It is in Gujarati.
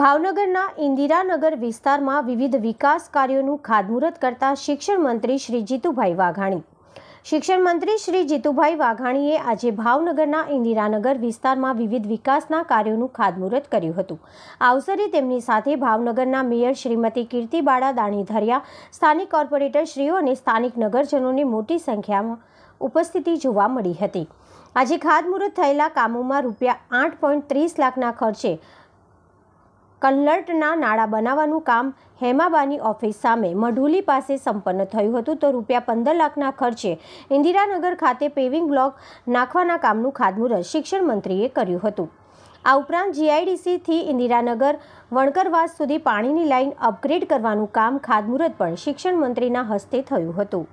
ભાવનગરના ઇન્દિરાનગર વિસ્તારમાં વિવિધ વિકાસ કાર્યોનું ખાતમુહૂર્ત કરતા શિક્ષણ મંત્રી શ્રી જીતુભાઈ વાઘાણી શિક્ષણ મંત્રી શ્રી જીતુભાઈ વાઘાણીએ આજે ભાવનગરના ઇન્દિરાનગર વિસ્તારમાં વિવિધ વિકાસના કાર્યોનું ખાતમુહૂર્ત કર્યું હતું આ અવસરે તેમની સાથે ભાવનગરના મેયર શ્રીમતી કીર્તિબાળા દાણીધરિયા સ્થાનિક કોર્પોરેટરશ્રીઓ અને સ્થાનિક નગરજનોની મોટી સંખ્યામાં ઉપસ્થિતિ જોવા મળી હતી આજે ખાતમુહૂર્ત થયેલા કામોમાં રૂપિયા આઠ પોઈન્ટ ત્રીસ લાખના ખર્ચે કલ્લર્ટના નાણાં બનાવવાનું કામ હેમાબાની ઓફિસ સામે મઢુલી પાસે સંપન્ન થયું હતું તો રૂપિયા પંદર લાખના ખર્ચે ઇન્દિરાનગર ખાતે પેવિંગ બ્લોક નાખવાના કામનું ખાતમુહૂર્ત શિક્ષણ મંત્રીએ કર્યું હતું આ ઉપરાંત જીઆઈડીસીથી ઇન્દિરાનગર વણકરવાસ સુધી પાણીની લાઇન અપગ્રેડ કરવાનું કામ ખાતમુહૂર્ત પણ શિક્ષણ મંત્રીના હસ્તે થયું હતું